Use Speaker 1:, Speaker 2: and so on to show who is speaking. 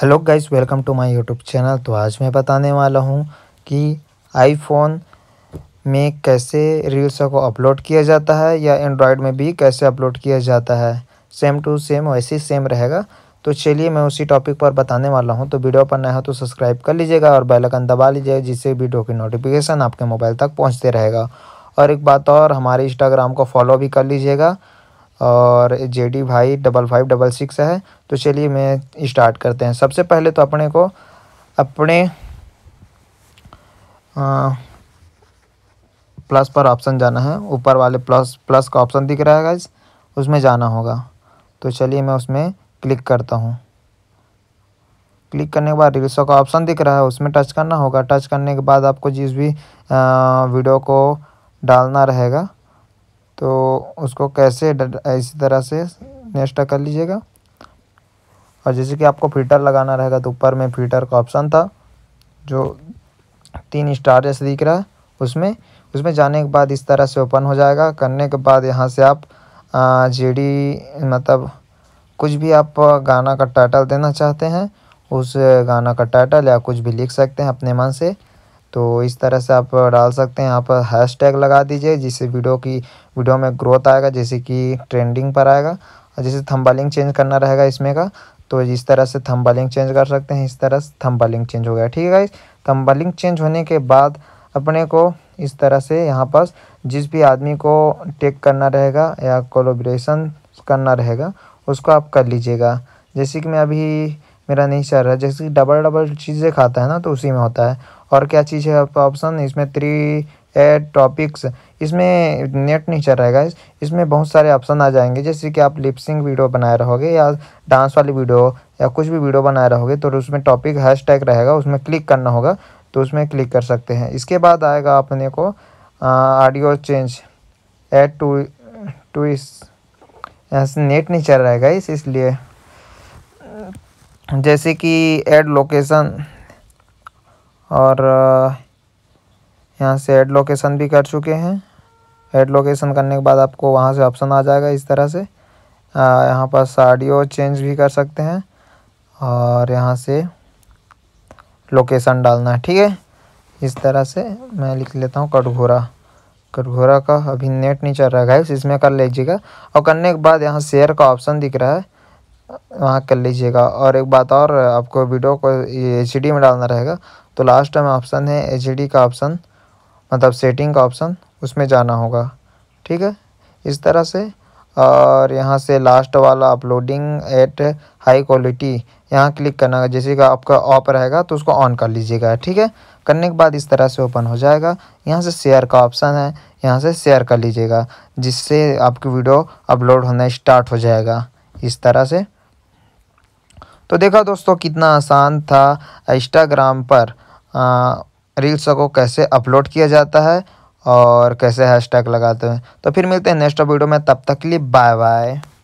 Speaker 1: hello guys welcome to my YouTube channel तो आज मैं बताने वाला हूं कि आईफोन में कैसे रील्स को अपलोड किया जाता है या एंड्रॉयड में भी कैसे अपलोड किया जाता है सेम टू सेम वैसे ही सेम रहेगा तो चलिए मैं उसी टॉपिक पर बताने वाला हूं तो वीडियो पर नया हो तो सब्सक्राइब कर लीजिएगा और बेलकन दबा लीजिएगा जिससे वीडियो की नोटिफिकेशन आपके मोबाइल तक पहुँचते रहेगा और एक बात और हमारे इंस्टाग्राम को फॉलो भी कर लीजिएगा और जे डी भाई डबल फाइव डबल सिक्स है तो चलिए मैं स्टार्ट करते हैं सबसे पहले तो अपने को अपने आ, प्लस पर ऑप्शन जाना है ऊपर वाले प्लस प्लस का ऑप्शन दिख रहा है उसमें जाना होगा तो चलिए मैं उसमें क्लिक करता हूँ क्लिक करने के बाद रील्सों का ऑप्शन दिख रहा है उसमें टच करना होगा टच करने के बाद आपको जिस भी आ, वीडियो को डालना रहेगा तो उसको कैसे इसी तरह से नेस्टा कर लीजिएगा और जैसे कि आपको फिल्टर लगाना रहेगा तो ऊपर में फिल्टर का ऑप्शन था जो तीन स्टार जैसे दिख रहा है उसमें उसमें जाने के बाद इस तरह से ओपन हो जाएगा करने के बाद यहाँ से आप जे डी मतलब कुछ भी आप गाना का टाइटल देना चाहते हैं उस गाना का टाइटल या कुछ भी लिख सकते हैं अपने मन से तो इस तरह से आप डाल सकते हैं यहाँ पर हैश टैग लगा दीजिए जिससे वीडियो की वीडियो में ग्रोथ आएगा जैसे कि ट्रेंडिंग पर आएगा और जैसे थम्बलिंग चेंज करना रहेगा इसमें का तो इस तरह से थम्बलिंग चेंज कर सकते हैं इस तरह से थम्बलिंग चेंज हो गया ठीक है गाइस थम्बलिंग चेंज होने के बाद अपने को इस तरह से यहाँ पर जिस भी आदमी को टेक करना रहेगा या कोलोब्रेशन करना रहेगा उसको आप कर लीजिएगा जैसे कि मैं अभी मेरा नहीं चल रहा जैसे कि डबल डबल चीज़ें खाता है ना तो उसी में होता है और क्या चीज़ है आपका ऑप्शन इसमें थ्री एड टॉपिक्स इसमें नेट नहीं चल रहेगा इसमें बहुत सारे ऑप्शन आ जाएंगे जैसे कि आप लिपसिंग वीडियो बनाए रहोगे या डांस वाली वीडियो या कुछ भी वीडियो बनाए रहोगे तो उसमें टॉपिक हैश टैग रहेगा उसमें क्लिक करना होगा तो उसमें क्लिक कर सकते हैं इसके बाद आएगा अपने को audio change add to two इस नेट नहीं चल रहेगा इस इसलिए जैसे कि ऐड लोकेशन और यहाँ से ऐड लोकेशन भी कर चुके हैं ऐड लोकेशन करने के बाद आपको वहाँ से ऑप्शन आ जाएगा इस तरह से यहाँ पर साडियो चेंज भी कर सकते हैं और यहाँ से लोकेशन डालना है ठीक है इस तरह से मैं लिख लेता हूँ कटघोरा कटघोरा का अभी नेट नहीं चल रहा है इसमें कर लीजिएगा और करने के बाद यहाँ शेयर का ऑप्शन दिख रहा है वहाँ कर लीजिएगा और एक बात और आपको वीडियो को एच में डालना रहेगा तो लास्ट टाइम ऑप्शन है एच का ऑप्शन मतलब सेटिंग का ऑप्शन उसमें जाना होगा ठीक है इस तरह से और यहाँ से लास्ट वाला अपलोडिंग एट हाई क्वालिटी यहाँ क्लिक करना जैसे कि आपका ऑप रहेगा तो उसको ऑन कर लीजिएगा ठीक है करने के बाद इस तरह से ओपन हो जाएगा यहाँ से शेयर का ऑप्शन है यहाँ से शेयर कर लीजिएगा जिससे आपकी वीडियो अपलोड होना स्टार्ट हो जाएगा इस तरह से तो देखा दोस्तों कितना आसान था इंस्टाग्राम पर रील्स को कैसे अपलोड किया जाता है और कैसे हैशटैग लगाते हैं तो फिर मिलते हैं नेक्स्ट वीडियो में तब तक के लिए बाय बाय